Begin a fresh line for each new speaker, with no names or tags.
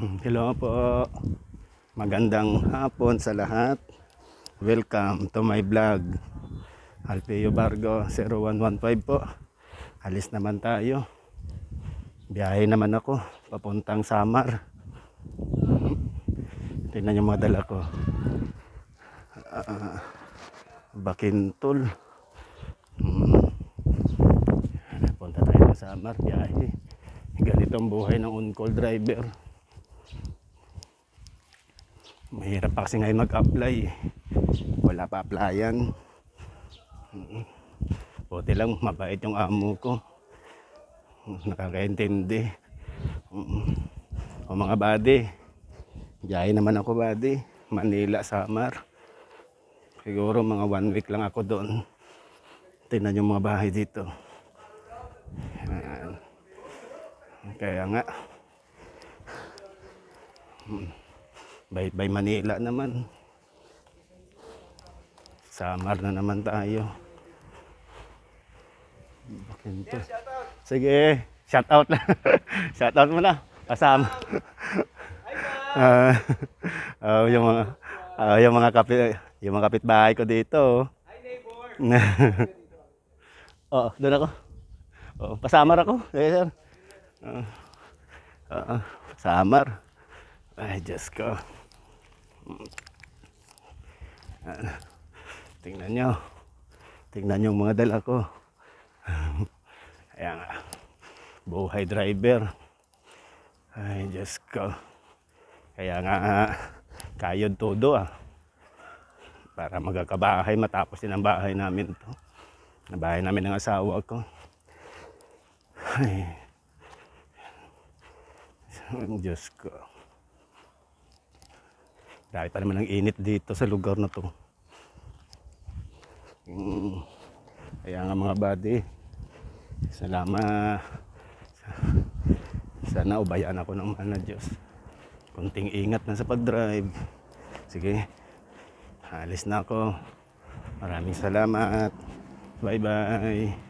Hello po. Magandang hapon sa lahat. Welcome to my vlog. Alpeo Bargo 0115 po. Alis naman tayo. Biyahe naman ako papuntang Samar. Tingnan niyo mga dala ko. Uh, ah, bakintol. Hmm. Punta tayo sa Samar biyahe. Ganitong buhay ng on-call driver mahirap pa kasi ngayon mag-apply eh. wala pa applyan buti lang mabait yung amo ko nakakaintindi o mga buddy biyahe naman ako buddy Manila, Samar siguro mga one week lang ako doon tinan yung mga bahay dito Ayan. kaya nga hmm. Baybay Manila naman. Samar na naman tayo. Bakin Sige, shout out lang. shout out mo na. Kasama. uh, uh, yung mga uh, yung mga kapit yung mga kapitbahay ko dito. Oh. Hi neighbor. oh, doon ako. Oh, pasamar ako. Eh, sir. Uh, uh, pasamar. Ay, Diyos ko. Mm. Tingnan nyo. Tingnan nyo mga dala ko. Ayan nga. Buhay driver. Ay, just ko. Kaya nga, uh, kayod todo ah. Para magkakabahay, matapos din ang bahay namin to. Ang bahay namin ng asawa ko. Ay. Diyos ko. Grabe pa ano naman ang init dito sa lugar na to. Mm. nga mga buddy, salamat. Sana ubayan ako ng mahal na Diyos. Kunting ingat na sa pag-drive. Sige, Halis na ako. Maraming salamat. Bye-bye.